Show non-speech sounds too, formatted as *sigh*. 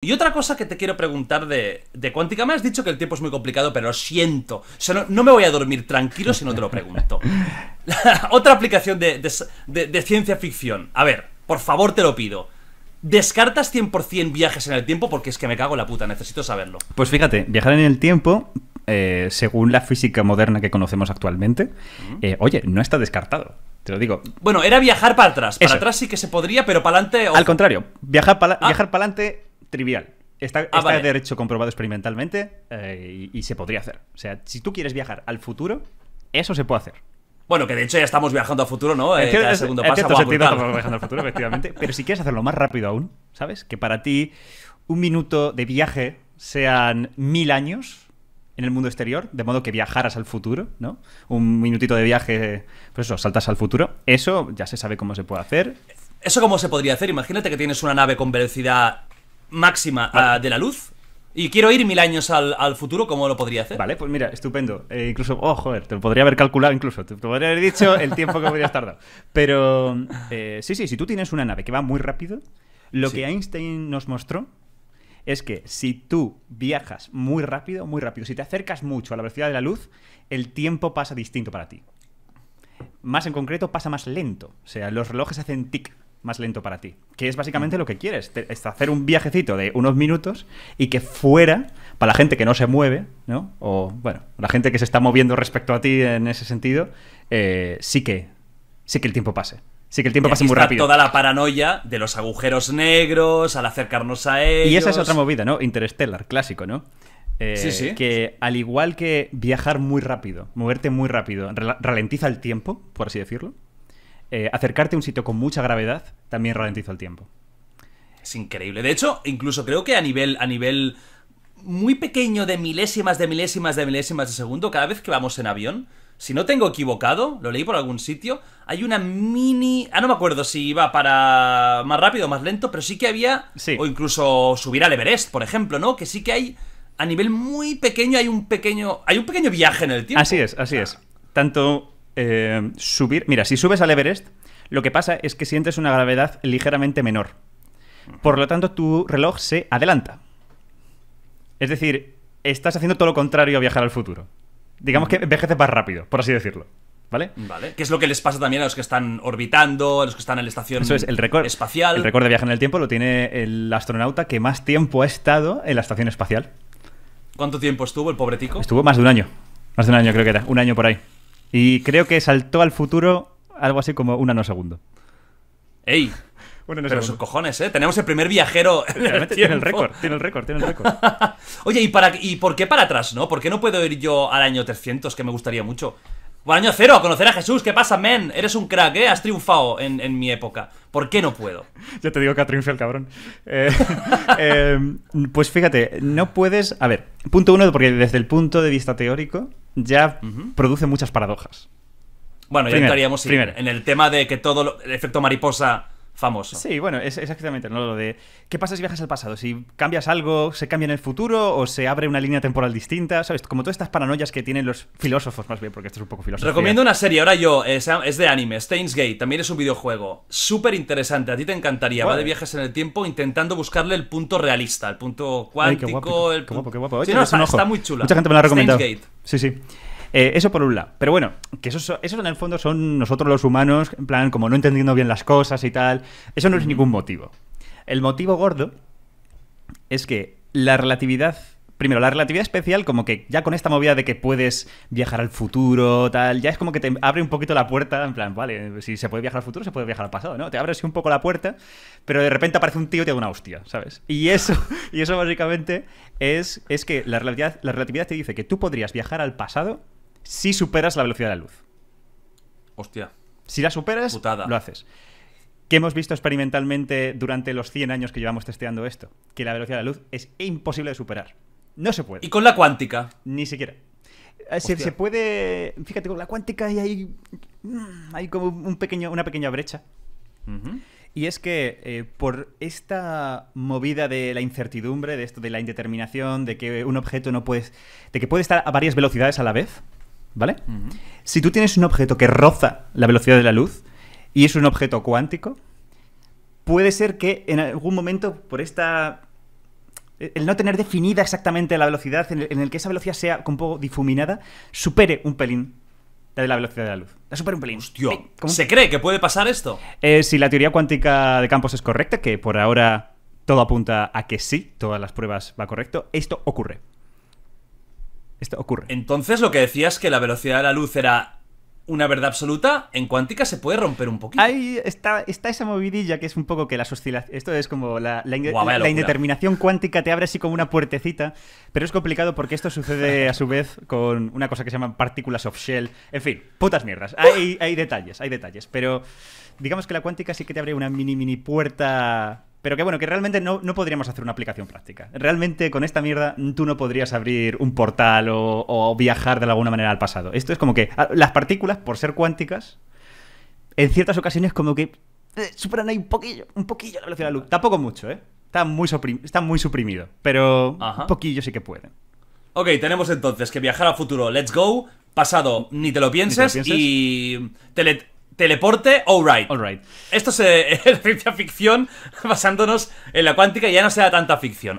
Y otra cosa que te quiero preguntar de, de cuántica me has dicho que el tiempo es muy complicado, pero lo siento. no, me voy a dormir tranquilo si no te lo pregunto. *laughs* *laughs* otra aplicación de, de, ciencia ficción. A ver, por favor te lo pido. ¿Descartas 100% viajes en el tiempo? Porque es que me cago en la puta, necesito saberlo. Pues fíjate, viajar en el tiempo eh, según la física moderna que conocemos actualmente, eh, oye, no está descartado. Te lo digo. Bueno, era viajar para atrás. Para atrás sí que se podría, pero para adelante. Al contrario, viajar para ah. viajar para adelante, trivial. Está, ah, comprobado experimentalmente eh, y, se podría hacer. O sea, si tú quieres viajar al futuro, eso se puede hacer. Bueno, que de hecho ya estamos viajando al futuro, ¿no? En eh, segundo en sentido estamos viajando al futuro, efectivamente. *laughs* Pero si quieres hacerlo más rápido aún, ¿sabes? Que para ti un minuto de viaje sean mil años, en el mundo exterior, de modo que viajaras al futuro, ¿no? Un minutito de viaje, pues eso, saltas al futuro. Eso ya se sabe cómo se puede hacer. ¿Eso cómo se podría hacer? Imagínate que tienes una nave con velocidad máxima ah, de la luz. Y quiero ir mil años al, futuro, ¿cómo lo podría hacer? Vale, pues mira, estupendo. Eh, incluso, oh, joder, te podría haber calculado incluso. Te podría haber dicho el tiempo que podrías tardar. Pero, eh, sí, sí, si tú tienes una nave que va muy rápido, lo que Einstein nos mostró es que si tú viajas muy rápido, muy rápido, si te acercas mucho a la velocidad de la luz, el tiempo pasa distinto para ti. Más en concreto, pasa más lento. O sea, los relojes hacen tic más lento para ti. Que es básicamente mm. lo que quieres. es hacer un viajecito de unos minutos y que fuera, para la gente que no se mueve, ¿no? O, bueno, la gente que se está moviendo respecto a ti en ese sentido, eh, sí que. Sí que el tiempo pase. Sí, que el tiempo pasa muy rápido. Toda la paranoia de los agujeros negros al acercarnos a ellos. Y esa es otra movida, ¿no? Interstellar, clásico, ¿no? Eh, sí, sí. Que al igual que viajar muy rápido, moverte muy rápido, ralentiza el tiempo, por así decirlo. Eh, acercarte a un sitio con mucha gravedad también ralentiza el tiempo. Es increíble. De hecho, incluso creo que a nivel, a nivel muy pequeño de milésimas, de milésimas, de milésimas de segundo, cada vez que vamos en avión, si no tengo equivocado, lo leí por algún sitio, hay una mini... Ah, no me acuerdo si iba para más rápido o más lento, pero sí que había... Sí. O incluso subir al Everest, por ejemplo, ¿no? Que sí que hay... A nivel muy pequeño hay un pequeño... Hay un pequeño viaje en el tiempo. Así es, así es. Tanto eh, subir... Mira, si subes al Everest, lo que pasa es que sientes una gravedad ligeramente menor. Por lo tanto, tu reloj se adelanta. Es decir, estás haciendo todo lo contrario a viajar al futuro digamos que envejece más rápido, por así decirlo. ¿Vale? Vale. Que es lo que les pasa también a los que están orbitando, a los que están en la estación Eso es, el récord, espacial. El récord de viaje en el tiempo lo tiene el astronauta que más tiempo ha estado en la estación espacial. ¿Cuánto tiempo estuvo el pobre tico? Estuvo más de un año. Más de un año creo que era. Un año por ahí. Y creo que saltó al futuro algo así como un nanosegundo. ¡Ey! Pero cojones, ¿eh? Tenemos el primer viajero. tiene el récord, tiene el récord, tiene el récord. *laughs* Oye, ¿y, para, ¿y por qué para atrás, no? ¿Por qué no puedo ir yo al año 300, que me gustaría mucho? al año cero, a conocer a Jesús, ¿qué pasa, men? Eres un crack, ¿eh? Has triunfado en, mi época. ¿Por qué no puedo? *laughs* Yo te digo que ha triunfado el cabrón. Eh, *laughs* eh, pues fíjate, no puedes. A ver, punto uno, porque desde el punto de vista teórico ya produce muchas paradojas. Bueno, ya entraríamos en, el tema de que todo el efecto mariposa famoso. Sí, bueno, es exactamente ¿no? lo de qué pasa si viajas al pasado, si cambias algo, se cambia en el futuro o se abre una línea temporal distinta, ¿sabes? Como todas estas paranoias que tienen los filósofos más bien, porque esto es un poco filosófico Recomiendo una serie, ahora yo, eh, es, de anime, Steins Gate, también es un videojuego, súper interesante, a ti te encantaría, va de viajes en el tiempo intentando buscarle el punto realista, el punto cuántico, el Qué guapo, qué está, muy chula. Mucha gente me lo ha recomendado. Sí, sí. Eh, eso por un lado. Pero bueno, que eso, eso en el fondo son nosotros los humanos, en plan, como no entendiendo bien las cosas y tal. Eso no es ningún motivo. El motivo gordo es que la relatividad primero, la relatividad especial, como que ya con esta movida de que puedes viajar al futuro, tal, ya es como que te abre un poquito la puerta, en plan, vale, si se puede viajar al futuro, se puede viajar al pasado, ¿no? Te abres un poco la puerta, pero de repente aparece un tío y te da una hostia, ¿sabes? Y eso, *laughs* y eso básicamente es, es que la relatividad, la relatividad te dice que tú podrías viajar al pasado si superas la velocidad de la luz. Hostia. Si la superas, lo haces. ¿Qué hemos visto experimentalmente durante los 100 años que llevamos testeando esto? Que la velocidad de la luz es imposible de superar. No se puede. ¿Y con la cuántica? Ni siquiera. Eh, se, se, puede. Fíjate, con la cuántica hay, mm, hay como un pequeño, una pequeña brecha. Y es que eh, por esta movida de la incertidumbre, de esto de la indeterminación, de que un objeto no puede. de que puede estar a varias velocidades a la vez. ¿Vale? Si tú tienes un objeto que roza la velocidad de la luz y es un objeto cuántico, puede ser que en algún momento, por esta. El no tener definida exactamente la velocidad, en el, que esa velocidad sea un poco difuminada, supere un pelín de la velocidad de la luz. La un pelín. Hostia, ¿Se cree que puede pasar esto? Eh, si la teoría cuántica de campos es correcta, que por ahora todo apunta a que sí, todas las pruebas va correcto, esto ocurre. Esto ocurre. Entonces lo que decías que la velocidad de la luz era una verdad absoluta, en cuántica se puede romper un poquito. Ahí está, esa movidilla que es un poco que las oscilaciones. Esto es como la, la, indeterminación cuántica te abre así como una puertecita, pero es complicado porque esto sucede *laughs* a su vez con una cosa que se llama partículas of shell. En fin, putas mierdas. Hay, hay detalles, hay detalles, pero digamos que la cuántica sí que te abre una mini, mini puerta pero que bueno, que realmente no, no, podríamos hacer una aplicación práctica. Realmente con esta mierda tú no podrías abrir un portal o, viajar de alguna manera al pasado. Esto es como que ah, las partículas, por ser cuánticas, en ciertas ocasiones como que eh, superan ahí un poquillo, un poquillo la velocidad de la luz. Tampoco mucho, ¿eh? Está muy, muy suprimido, pero un poquillo sí que pueden. Ok, tenemos entonces que viajar al futuro, let's go. Pasado, ni te lo pienses. Y Teleporte, All Right. Esto *laughs* es ciencia ficción basándonos en la cuántica y ya no sea tanta ficción.